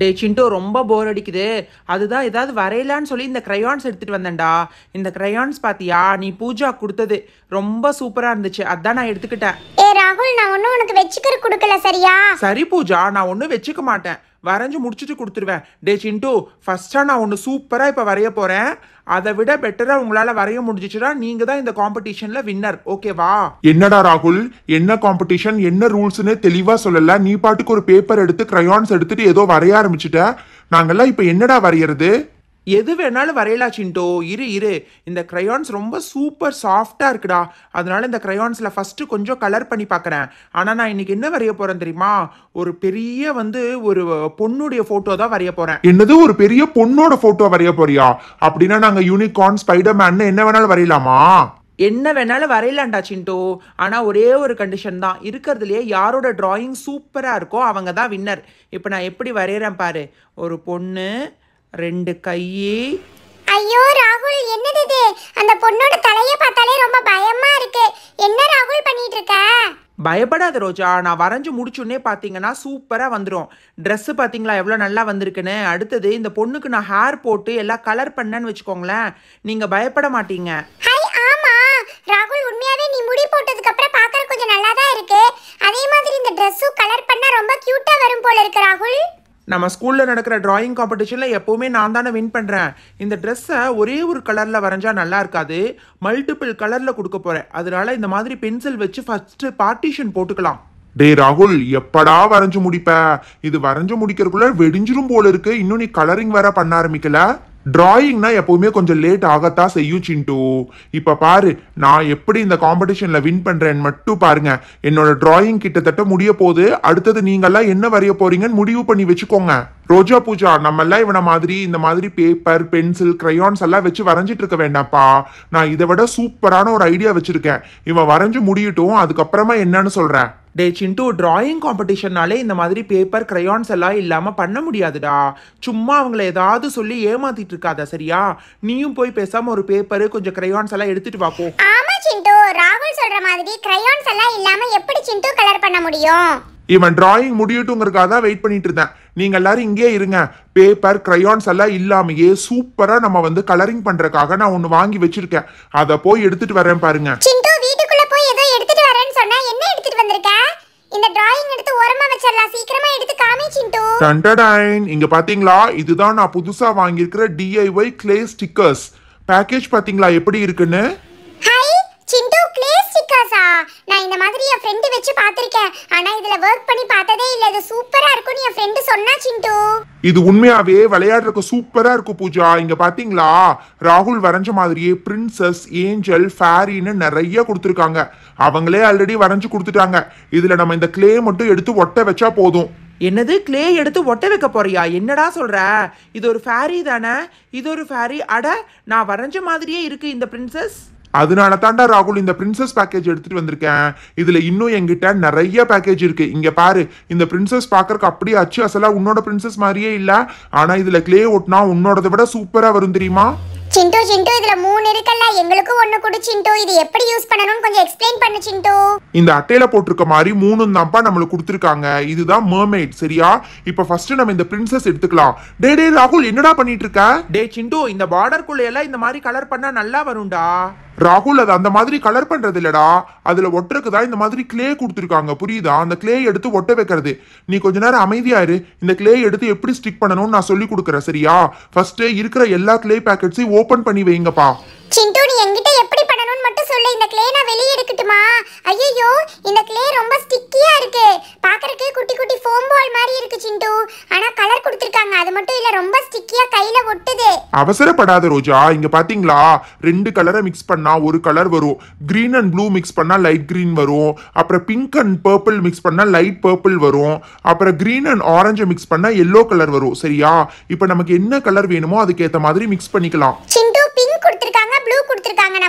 டே சின்டோ ரொம்ப போர் அடிக்குது அதுதான் ஏதாவது வரையலான்னு சொல்லி இந்த க்ரையான்ஸ் எடுத்துகிட்டு வந்தேன்டா இந்த க்ரையான்ஸ் பார்த்தியா நீ பூஜா கொடுத்தது ரொம்ப சூப்பராக இருந்துச்சு அதான் நான் எடுத்துக்கிட்டேன் ஏ ராகுல் நான் ஒன்றும் உனக்கு வச்சுக்கிற கொடுக்கல சரியா சரி பூஜா நான் ஒன்றும் வச்சுக்க மாட்டேன் வரைஞ்சு முடிச்சுட்டு கொடுத்துருவேன் டே சின்டோ ஃபஸ்ட்டாக நான் ஒன்று சூப்பராக இப்போ வரைய போகிறேன் அதை விட பெட்டராக உங்களால் வரைய முடிஞ்சிச்சுன்னா நீங்கள் தான் இந்த காம்படிஷனில் வின்னர் ஓகேவா என்னடா ராகுல் என்ன காம்படிஷன் என்ன ரூல்ஸ்னு தெளிவாக சொல்லல நீ பாட்டுக்கு ஒரு பேப்பர் எடுத்து க்ரையான்ஸ் எடுத்துட்டு ஏதோ வரைய ஆரம்பிச்சுட்ட நாங்கெல்லாம் இப்போ என்னடா வரைகிறது எது வேணாலும் வரையலா சின்டோ இரு இரு இந்த க்ரையான்ஸ் ரொம்ப சூப்பர் சாஃப்டாக இருக்குடா அதனால இந்த க்ரையான்ஸில் ஃபஸ்ட்டு கொஞ்சம் கலர் பண்ணி பார்க்குறேன் ஆனால் நான் இன்னைக்கு என்ன வரைய போகிறேன் தெரியுமா ஒரு பெரிய வந்து ஒரு பொண்ணுடைய ஃபோட்டோ தான் வரைய போகிறேன் என்னது ஒரு பெரிய பொண்ணோட ஃபோட்டோ வரைய போறியா அப்படின்னா நாங்கள் யூனிகார்ன் ஸ்பைடர் மேன் என்ன வேணாலும் வரையலாமா என்ன வேணாலும் வரையலாண்டா சின்டோ ஆனால் ஒரே ஒரு கண்டிஷன் தான் இருக்கிறதுலையே யாரோட டிராயிங் சூப்பராக இருக்கோ அவங்க தான் வின்னர் இப்போ நான் எப்படி வரைகிறேன் பாரு ஒரு பொண்ணு ரெண்டு கையே ஐயோ ராகுல் என்னது இது அந்த பொண்ணோட தலைய பார்த்தாலே ரொம்ப பயமா இருக்கு என்ன ராகுல் பண்ணிட்டு இருக்க பயப்படாத ரோஜா நான் வரைஞ்சி முடிச்சுன்னே பார்த்தீங்கன்னா சூப்பராக வந்துடும் ட்ரெஸ்ஸு பார்த்தீங்களா எவ்வளோ நல்லா வந்திருக்குன்னு அடுத்தது இந்த பொண்ணுக்கு நான் ஹேர் போட்டு எல்லாம் கலர் பண்ணேன்னு வச்சுக்கோங்களேன் நீங்கள் பயப்பட மாட்டீங்க ஹாய் ஆமாம் ராகுல் உண்மையாகவே நீ முடி போட்டதுக்கு அப்புறம் பார்க்கற கொஞ்சம் நல்லா தான் இருக்கு அதே மாதிரி இந்த Dress கலர் பண்ணால் ரொம்ப க்யூட்டாக வரும் போல இருக்கு ராகுல் நம்ம ஸ்கூலில் நடக்கிற ட்ராயிங் காம்படிஷனில் எப்போவுமே நான் தானே வின் பண்ணுறேன் இந்த ட்ரெஸ்ஸை ஒரே ஒரு கலரில் வரைஞ்சால் நல்லா இருக்காது மல்டிபிள் கலரில் கொடுக்க போகிறேன் அதனால இந்த மாதிரி பென்சில் வச்சு ஃபஸ்ட்டு பார்ட்டிஷன் போட்டுக்கலாம் டே ராகுல் எப்படா வரைஞ்சு முடிப்ப இது வரைஞ்சு முடிக்கிறதுக்குள்ள வெடிஞ்சிரும் போல இருக்கு இன்னும் நீ கலரிங் வேற பண்ண ஆரம்பிக்கல டிராயிங்னா எப்பவுமே கொஞ்சம் லேட் ஆகத்தான் செய்யும் சின்ட்டு இப்போ பாரு நான் எப்படி இந்த காம்படிஷனில் வின் பண்ணுறேன்னு மட்டும் பாருங்க என்னோட டிராயிங் கிட்டத்தட்ட முடிய போது அடுத்தது நீங்கள்லாம் என்ன வரைய போறீங்கன்னு முடிவு பண்ணி வச்சுக்கோங்க ரோஜா பூஜா நம்மெல்லாம் இவனை மாதிரி இந்த மாதிரி பேப்பர் பென்சில் கிரையான்ஸ் எல்லாம் வச்சு வரைஞ்சிட்டு இருக்க வேண்டாம்ப்பா நான் இதை விட சூப்பரான ஒரு ஐடியா வச்சிருக்கேன் இவன் வரைஞ்சு முடியட்டும் அதுக்கப்புறமா என்னன்னு சொல்கிறேன் டே சின்ட்டு டிராயிங் காம்படிஷன்னாலே இந்த மாதிரி பேப்பர் க்ரையான்ஸ் எல்லாம் இல்லாமல் பண்ண முடியாதுடா சும்மா அவங்கள ஏதாவது சொல்லி ஏமாத்திட்டு இருக்காத சரியா நீயும் போய் பேசாமல் ஒரு பேப்பர் கொஞ்சம் க்ரையான்ஸ் எல்லாம் எடுத்துட்டு வாப்போ ஆமா சின்ட்டு ராகுல் சொல்ற மாதிரி கிரையான்ஸ் எல்லாம் இல்லாம எப்படி சின்ட்டு கலர் பண்ண முடியும் இவன் டிராயிங் முடியட்டுங்கிறதுக்காக தான் வெயிட் பண்ணிட்டு இருந்தேன் நீங்கள் எல்லாரும் இங்கே இருங்க பேப்பர் க்ரையான்ஸ் எல்லாம் இல்லாமையே சூப்பராக நம்ம வந்து கலரிங் பண்ணுறதுக்காக நான் ஒன்று வாங்கி வச்சிருக்கேன் அதை போய் எடுத்துட்டு வரேன் பாருங்க சிண்டு இந்த டிராயிங் எடுத்து ஓரமா வச்சிரலாம் சீக்கிரமா எடுத்து காமி சிண்டு டண்டடைன் இங்க பாத்தீங்களா இதுதான் நான் புதுசா வாங்கியிருக்கிற டிஐஒய் கிளே ஸ்டிக்கர்ஸ் பேக்கேஜ் பாத்தீங்களா எப்படி இருக்குன்னு ஹாய் சிண்டு ராசா நான் இந்த மாதிரி என் ஃப்ரெண்டு வச்சு பார்த்துருக்கேன் ஆனா இதுல ஒர்க் பண்ணி பார்த்ததே இல்ல இது சூப்பரா இருக்கும்னு என் ஃப்ரெண்டு சொன்னா சிண்டு இது உண்மையாவே விளையாடுறதுக்கு சூப்பரா இருக்கும் பூஜா இங்க பாத்தீங்களா ராகுல் வரைஞ்ச மாதிரியே பிரின்சஸ் ஏஞ்சல் ஃபேரின்னு நிறைய கொடுத்துருக்காங்க அவங்களே ஆல்ரெடி வரைஞ்சு கொடுத்துட்டாங்க இதுல நம்ம இந்த கிளே மட்டும் எடுத்து ஒட்ட வச்சா போதும் என்னது கிளே எடுத்து ஒட்ட வைக்க போறியா என்னடா சொல்ற இது ஒரு ஃபேரி தானே இது ஒரு ஃபேரி அட நான் வரைஞ்ச மாதிரியே இருக்கு இந்த பிரின்சஸ் அதனால தாண்டா ராகுல் இந்த பிரின்சஸ் பேக்கேஜ் எடுத்துட்டு வந்திருக்கேன் இதுல இன்னும் எங்கிட்ட நிறைய பேக்கேஜ் இருக்கு இங்க பாரு இந்த பிரின்சஸ் பாக்குறதுக்கு அப்படியே அச்சு அசலா உன்னோட பிரின்சஸ் மாதிரியே இல்ல ஆனா இதுல கிளே ஓட்டினா உன்னோடத விட சூப்பரா வரும் தெரியுமா சிண்டோ சிண்டோ இதுல மூணு இருக்குல்ல எங்களுக்கு ஒண்ணு கொடு சிண்டோ இது எப்படி யூஸ் பண்ணணும்னு கொஞ்சம் எக்ஸ்பிளைன் பண்ணு சிண்டோ இந்த அட்டையில போட்டிருக்க மாதிரி மூணும் தான்ப்பா நம்மளுக்கு கொடுத்துருக்காங்க இதுதான் மர்மெய்ட் சரியா இப்போ ஃபர்ஸ்ட் நம்ம இந்த பிரின்சஸ் எடுத்துக்கலாம் டே டே ராகுல் என்னடா பண்ணிட்டு இருக்க டே சிண்டோ இந்த குள்ள எல்லாம் இந்த மாதிரி கலர் பண்ணா நல்லா வரும்டா ராகுல் அது அந்த மாதிரி கலர் பண்றது இல்லடா அதுல ஒட்டுறதுக்கு தான் இந்த மாதிரி கிளே கொடுத்துருக்காங்க புரியுதா அந்த கிளே எடுத்து ஒட்ட வைக்கிறது நீ கொஞ்ச நேரம் அமைதியாரு இந்த கிளே எடுத்து எப்படி ஸ்டிக் பண்ணணும்னு நான் சொல்லி கொடுக்குறேன் சரியா ஃபர்ஸ்ட் இருக்கிற எல்லா கிளே பேக்கெட்ஸையும் ஓபன் பண்ணி வைங்கப்பா சிண்டு நீ என்கிட்ட எப்படி பண்ணணும்னு மட்டும் சொல்லு இந்த கிளே நான் வெளிய எடுக்கட்டுமா ஐயோ இந்த கிளே ரொம்ப ஸ்டிக்கியா இருக்கு பாக்குறதுக்கு குட்டி குட்டி ஃபோம் பால் மாதிரி இருக்கு சிண்டு ஆனா கொடுத்திருக்காங்க அது மட்டும் இல்ல ரொம்ப ஸ்டிக்கியா கையில ஒட்டுது அவசரப்படாத ரோஜா இங்க பாத்தீங்களா ரெண்டு கலரை மிக்ஸ் பண்ணா ஒரு கலர் வரும் கிரீன் அண்ட் ப்ளூ மிக்ஸ் பண்ணா லைட் கிரீன் வரும் அப்புறம் பிங்க் அண்ட் பர்பிள் மிக்ஸ் பண்ணா லைட் பர்பிள் வரும் அப்புறம் கிரீன் அண்ட் ஆரஞ்சு மிக்ஸ் பண்ணா எல்லோ கலர் வரும் சரியா இப்போ நமக்கு என்ன கலர் வேணுமோ அதுக்கேத்த மாதிரி மிக்ஸ் பண்ணிக்கலாம்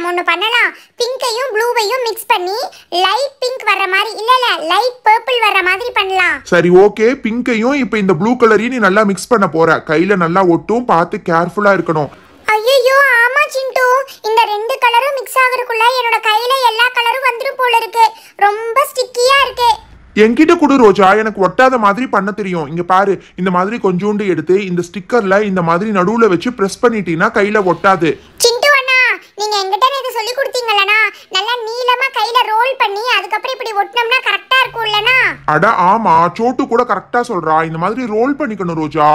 நம்ம ஒன்று பண்ணலாம் பிங்கையும் ப்ளூவையும் மிக்ஸ் பண்ணி லைட் பிங்க் வர மாதிரி இல்ல இல்ல லைட் பர்பிள் வர மாதிரி பண்ணலாம் சரி ஓகே பிங்கையும் இப்போ இந்த ப்ளூ கலரையும் நீ நல்லா மிக்ஸ் பண்ண போற கையில நல்லா ஒட்டும் பார்த்து கேர்ஃபுல்லா இருக்கணும் ஐயோ ஆமா சிண்டு இந்த ரெண்டு கலரும் மிக்ஸ் ஆகுறதுக்குள்ள என்னோட கையில எல்லா கலரும் வந்துரும் போல இருக்கு ரொம்ப ஸ்டிக்கியா இருக்கு என்கிட்ட குடு ரோஜா எனக்கு ஒட்டாத மாதிரி பண்ண தெரியும் இங்க பாரு இந்த மாதிரி கொஞ்சோண்டு எடுத்து இந்த ஸ்டிக்கர்ல இந்த மாதிரி நடுவுல வச்சு பிரஸ் பண்ணிட்டீங்கன்னா கையில ஒட்டாது சிண்டு அண்ணா நீங்க என்கிட்ட சொல்லி கொடுத்தீங்களனா நல்லா நீளமா கையில ரோல் பண்ணி அதுக்கப்புறம் இப்படி ஒட்டணும்னா கரெக்டா இருக்கும் இல்லனா அட ஆமா சோட்டு கூட கரெக்டா சொல்றா இந்த மாதிரி ரோல் பண்ணிக்கணும் ரோஜா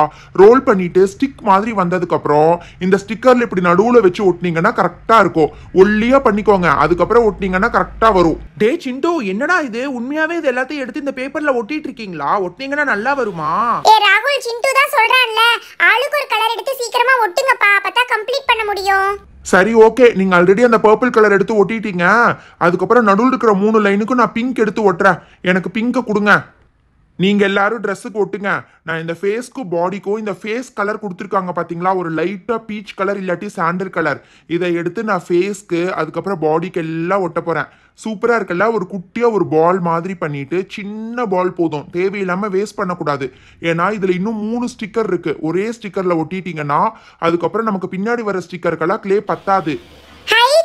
ரோல் பண்ணிட்டு ஸ்டிக் மாதிரி வந்ததுக்கு அப்புறம் இந்த ஸ்டிக்கர்ல இப்படி நடுவுல வச்சு ஒட்டினீங்கன்னா கரெக்டா இருக்கும் ஒல்லியா பண்ணிக்கோங்க அதுக்கப்புறம் ஒட்டினீங்கன்னா கரெக்டா வரும் டே சிந்து என்னடா இது உண்மையாவே இது எல்லாத்தையும் எடுத்து இந்த பேப்பர்ல ஒட்டிட்டு இருக்கீங்களா ஒட்டினீங்கன்னா நல்லா வருமா ஏ ராகுல் சிந்து தான் சொல்றான்ல ஆளுக்கு ஒரு கலர் எடுத்து சீக்கிரமா ஒட்டுங்கப்பா அப்பதான் கம்ப்ளீட் பண்ண முடியும் சரி ஓகே நீங்கள் ஆல்ரெடி அந்த பர்பிள் கலர் எடுத்து ஒட்டிட்டீங்க அதுக்கப்புறம் நடுவில் இருக்கிற மூணு லைனுக்கும் நான் பிங்க் எடுத்து ஒட்டுறேன் எனக்கு பிங்கை கொடுங்க நீங்கள் எல்லாரும் ட்ரெஸ்ஸு போட்டுங்க நான் இந்த ஃபேஸ்க்கு பாடிக்கும் இந்த ஃபேஸ் கலர் கொடுத்துருக்காங்க பார்த்தீங்களா ஒரு லைட்டாக பீச் கலர் இல்லாட்டி சாண்டல் கலர் இதை எடுத்து நான் ஃபேஸ்க்கு அதுக்கப்புறம் பாடிக்கு எல்லாம் ஒட்ட போகிறேன் சூப்பராக இருக்கல ஒரு குட்டியாக ஒரு பால் மாதிரி பண்ணிவிட்டு சின்ன பால் போதும் தேவையில்லாமல் வேஸ்ட் பண்ணக்கூடாது ஏன்னா இதில் இன்னும் மூணு ஸ்டிக்கர் இருக்குது ஒரே ஸ்டிக்கரில் ஒட்டிட்டிங்கன்னா அதுக்கப்புறம் நமக்கு பின்னாடி வர ஸ்டிக்கருக்கெல்லாம் க்ளே பத்தாது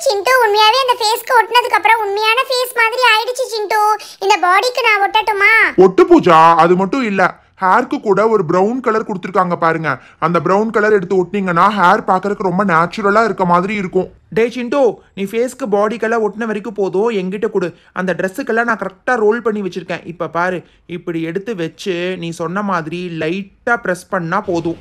சிண்டு உண்மையாவே அந்த ஃபேஸ்க்கு ஒட்டினதுக்கு அப்புறம் உண்மையான ஃபேஸ் மாதிரி ஆயிடுச்சு சிண்டு இந்த பாடிக்கு நான் ஒட்டட்டுமா ஒட்டு பூஜா அது மட்டும் இல்லை ஹேர்க்கு கூட ஒரு ப்ரௌன் கலர் கொடுத்துருக்காங்க பாருங்க அந்த ப்ரௌன் கலர் எடுத்து ஒட்டினீங்கன்னா ஹேர் பார்க்கறதுக்கு ரொம்ப நேச்சுரலாக இருக்க மாதிரி இருக்கும் டே சிண்டோ நீ ஃபேஸ்க்கு பாடிக்கெல்லாம் ஒட்டின வரைக்கும் போதும் எங்கிட்ட கொடு அந்த ட்ரெஸ்ஸுக்கெல்லாம் நான் கரெக்டாக ரோல் பண்ணி வச்சுருக்கேன் இப்போ பாரு இப்படி எடுத்து வச்சு நீ சொன்ன மாதிரி லைட்டாக ப்ரெஸ் பண்ணால் போதும்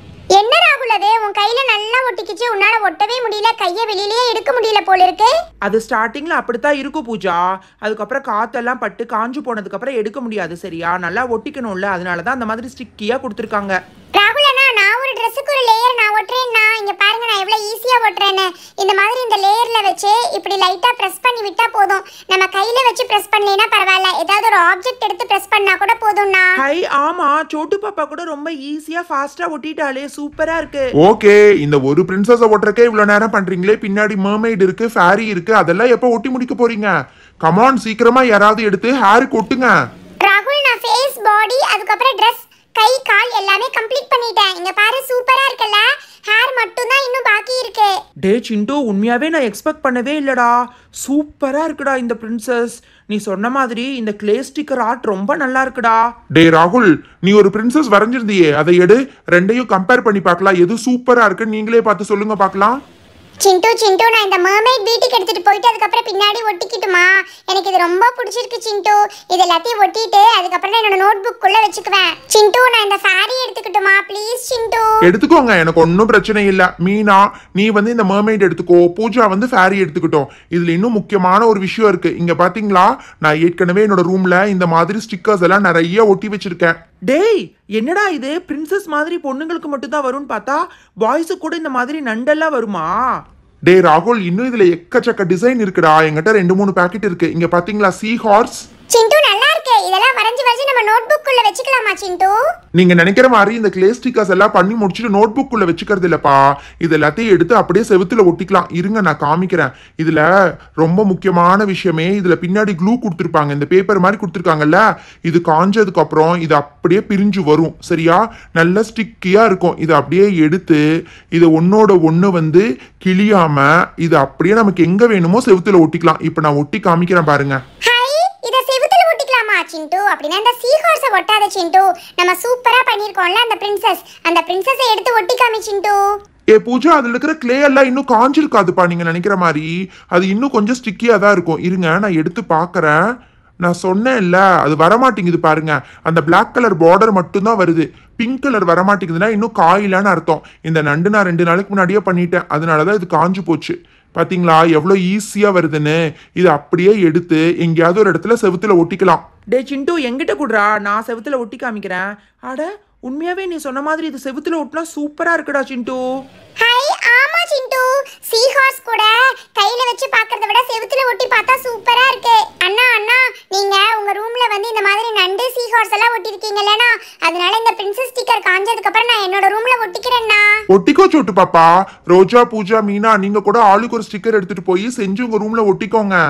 அது உன் கையில நல்லா ஒட்டிக்கிச்சு உன்னால ஒட்டவே முடியல கைய வெளியிலேயே எடுக்க முடியல போல இருக்கு அது ஸ்டார்டிங்ல அப்படித்தான் இருக்கும் பூஜா அதுக்கப்புறம் காத்தெல்லாம் பட்டு காஞ்சு போனதுக்கு அப்புறம் எடுக்க முடியாது சரியா நல்லா ஒட்டிக்கணும்ல அதனாலதான் அந்த மாதிரி ஸ்டிக்கியா கொடுத்துருக்காங்க ராகுல் அண்ணா நான் ஒரு ட்ரெஸ்ஸுக்கு ஒரு லேயர் நான் ஒட்டுறேன்னா இங்க பாருங்க நான் எவ்வளவு ஈஸியா ஒட்டுறேன்னு இந்த மாதிரி இந்த லேயர்ல வச்சு இப்படி லைட்டா பிரஸ் பண்ணி விட்டா போதும் நம்ம கையில வச்சு பிரஸ் பண்ணலைன்னா பரவாயில்ல ஏதாவது ஆப்ஜெக்ட் எடுத்து பிரஸ் பண்ணா கூட போதும்னா ஹை ஆமா சோட்டு பாப்பா கூட ரொம்ப ஈஸியா ஃபாஸ்டா ஒட்டிட்டாலே சூப்பரா இருக்கு ஓகே இந்த ஒரு பிரின்சஸ ஒட்டறக்கே இவ்வளவு நேரம் பண்றீங்களே பின்னாடி மர்மைடு இருக்கு ஃபேரி இருக்கு அதெல்லாம் எப்ப ஒட்டி முடிக்க போறீங்க கமான் சீக்கிரமா யாராவது எடுத்து ஹேர் கொட்டுங்க ராகுல் நான் ஃபேஸ் பாடி அதுக்கப்புறம் ட்ரெஸ் கை கால் எல்லாமே கம்ப்ளீட் பண்ணிட்டேன் இங்க பாரு சூப்பரா இருக்கல ஹேர் மட்டும் தான் இன்னும் இருக்கு டே சிண்டு உண்மையாவே நான் எக்ஸ்பெக்ட் பண்ணவே இல்லடா சூப்பரா இருக்குடா இந்த பிரின்சஸ் நீ சொன்ன மாதிரி இந்த கிளே ஸ்டிக்கர் ஆர்ட் ரொம்ப நல்லா இருக்குடா டே ராகுல் நீ ஒரு பிரின்சஸ் வரைஞ்சிருந்தியே அதை எடு ரெண்டையும் கம்பேர் பண்ணி பார்க்கலாம் எது சூப்பரா இருக்குன்னு நீங்களே பார்த்து சொல்லுங்க பார்க்கலாம் சிண்டு சிண்டு நான் இந்த மர்மைட் வீட்டுக்கு எடுத்துட்டு போயிட்டு அதுக்கப்புறம் பின்னாடி ஒட்டிக்கிட்டுமா எனக்கு இது ரொம்ப பிடிச்சிருக்கு சிண்டு இது எல்லாத்தையும் ஒட்டிட்டு அதுக்கப்புறம் நான் என்னோட நோட் புக் குள்ள வச்சுக்குவேன் சிண்டு நான் இந்த சாரி எடுத்துக்கிட்டுமா ப்ளீஸ் சிண்டு எடுத்துக்கோங்க எனக்கு ஒன்றும் பிரச்சனை இல்ல மீனா நீ வந்து இந்த மர்மைட் எடுத்துக்கோ பூஜா வந்து சாரி எடுத்துக்கிட்டோம் இதுல இன்னும் முக்கியமான ஒரு விஷயம் இருக்கு இங்க பாத்தீங்களா நான் ஏற்கனவே என்னோட ரூம்ல இந்த மாதிரி ஸ்டிக்கர்ஸ் எல்லாம் நிறைய ஒட்டி வச்சுருக்கேன் டேய் என்னடா இது பிரின்சஸ் மாதிரி பொண்ணுங்களுக்கு மட்டும்தான் வரும்னு பார்த்தா பாய்ஸு கூட இந்த மாதிரி நண்டெல்லாம் வருமா டே ராகுல் இன்னும் இதுல எக்கச்சக்க டிசைன் இருக்குடா என்கிட்ட ரெண்டு மூணு பாக்கெட் இருக்கு இங்க பாத்தீங்களா சி ஹார்ஸ் சிண்டு வச்சு நம்ம நோட்புக் குள்ள வச்சுக்கலாமா சிண்டு நீங்க நினைக்கிற மாதிரி இந்த கிளே ஸ்டிக்கர்ஸ் எல்லாம் பண்ணி முடிச்சுட்டு நோட் குள்ள வச்சுக்கிறது இல்லப்பா இது எல்லாத்தையும் எடுத்து அப்படியே செவுத்துல ஒட்டிக்கலாம் இருங்க நான் காமிக்கிறேன் இதுல ரொம்ப முக்கியமான விஷயமே இதுல பின்னாடி க்ளூ கொடுத்துருப்பாங்க இந்த பேப்பர் மாதிரி கொடுத்துருக்காங்கல்ல இது காஞ்சதுக்கு அப்புறம் இது அப்படியே பிரிஞ்சு வரும் சரியா நல்ல ஸ்டிக்கியா இருக்கும் இதை அப்படியே எடுத்து இதை ஒன்னோட ஒன்று வந்து கிளியாம இது அப்படியே நமக்கு எங்க வேணுமோ செவுத்துல ஒட்டிக்கலாம் இப்போ நான் ஒட்டி காமிக்கிறேன் பாருங்க சிண்டு அப்படின்னா அந்த சீ ஒட்டாத சிண்டு நம்ம சூப்பரா பண்ணிருக்கோம்ல அந்த பிரின்சஸ் அந்த பிரின்சஸ் எடுத்து காமி சிண்டு ஏ பூஜா அதில் இருக்கிற கிளே எல்லாம் இன்னும் காஞ்சிருக்காதுப்பா நீங்கள் நினைக்கிற மாதிரி அது இன்னும் கொஞ்சம் ஸ்டிக்கியாக தான் இருக்கும் இருங்க நான் எடுத்து பார்க்குறேன் நான் சொன்னேன் இல்ல அது வரமாட்டேங்குது பாருங்க அந்த பிளாக் கலர் பார்டர் மட்டும்தான் வருது பிங்க் கலர் வரமாட்டேங்குதுன்னா இன்னும் காயிலான்னு அர்த்தம் இந்த நண்டு நான் ரெண்டு நாளைக்கு முன்னாடியே பண்ணிட்டேன் அதனால தான் இது காஞ்சு போச்சு பார்த்தீங்களா எவ்வளோ ஈஸியாக வருதுன்னு இது அப்படியே எடுத்து எங்கேயாவது ஒரு இடத்துல செவுத்துல ஒட்டிக்கலாம் டே சிண்டு எங்கிட்ட கொடுறா நான் செவத்தில் ஒட்டி காமிக்கிறேன் அட உண்மையாவே நீ சொன்ன மாதிரி இது செவத்துல ஒட்டினா சூப்பரா இருக்குடா சிண்டு ஹாய் ஆமா சிண்டு சீ ஹார்ஸ் கூட கையில வச்சு பாக்குறத விட செவத்துல ஒட்டி பார்த்தா சூப்பரா இருக்கு அண்ணா அண்ணா நீங்க உங்க ரூம்ல வந்து இந்த மாதிரி நண்டு சீ ஹார்ஸ் எல்லாம் ஒட்டி இல்லனா அதனால இந்த பிரின்சஸ் ஸ்டிக்கர் காஞ்சதுக்கு அப்புறம் நான் என்னோட ரூம்ல ஒட்டிக்கிறேன்னா ஒட்டிக்கோ சோட்டு பாப்பா ரோஜா பூஜா மீனா நீங்க கூட ஆளுக்கு ஒரு ஸ்டிக்கர் எடுத்துட்டு போய் செஞ்சு உங்க ரூம்ல ஒட்டிக்கோங்க